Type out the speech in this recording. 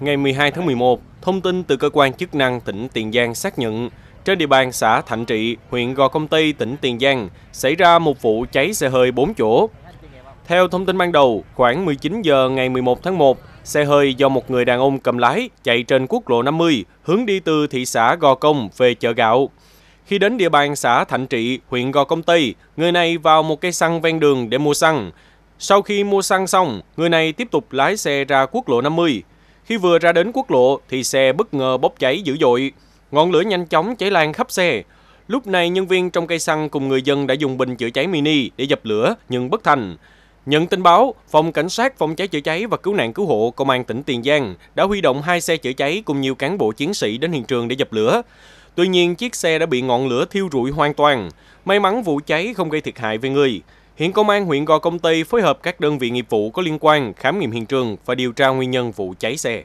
ngày 12 tháng 11, thông tin từ cơ quan chức năng tỉnh Tiền Giang xác nhận, trên địa bàn xã Thạnh Trị, huyện Gò Công Tây, tỉnh Tiền Giang xảy ra một vụ cháy xe hơi 4 chỗ. Theo thông tin ban đầu, khoảng 19 giờ ngày 11 tháng 1, xe hơi do một người đàn ông cầm lái chạy trên quốc lộ 50 hướng đi từ thị xã Gò Công về chợ gạo. Khi đến địa bàn xã Thạnh Trị, huyện Gò Công Tây, người này vào một cây xăng ven đường để mua xăng. Sau khi mua xăng xong, người này tiếp tục lái xe ra quốc lộ 50, khi vừa ra đến quốc lộ thì xe bất ngờ bốc cháy dữ dội. Ngọn lửa nhanh chóng cháy lan khắp xe. Lúc này nhân viên trong cây xăng cùng người dân đã dùng bình chữa cháy mini để dập lửa nhưng bất thành. Nhận tin báo, phòng cảnh sát phòng cháy chữa cháy và cứu nạn cứu hộ công an tỉnh Tiền Giang đã huy động hai xe chữa cháy cùng nhiều cán bộ chiến sĩ đến hiện trường để dập lửa. Tuy nhiên, chiếc xe đã bị ngọn lửa thiêu rụi hoàn toàn. May mắn vụ cháy không gây thiệt hại về người. Hiện công an huyện Gò Công Tây phối hợp các đơn vị nghiệp vụ có liên quan khám nghiệm hiện trường và điều tra nguyên nhân vụ cháy xe.